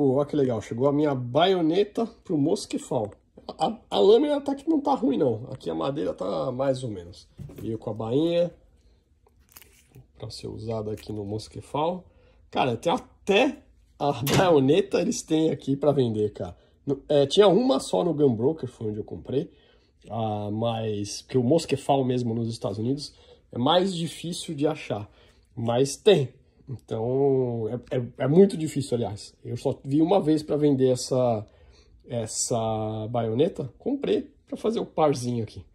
Pô, olha que legal, chegou a minha baioneta pro mosquefal. A, a lâmina até tá que não tá ruim não, aqui a madeira tá mais ou menos. Veio com a bainha, para ser usada aqui no mosquefal. Cara, tem até a baioneta eles têm aqui para vender, cara. É, tinha uma só no Gunbroker, foi onde eu comprei. Ah, mas, porque o mosquefal mesmo nos Estados Unidos é mais difícil de achar. Mas tem, então, é, é, é muito difícil, aliás. Eu só vi uma vez para vender essa, essa baioneta, comprei para fazer o parzinho aqui.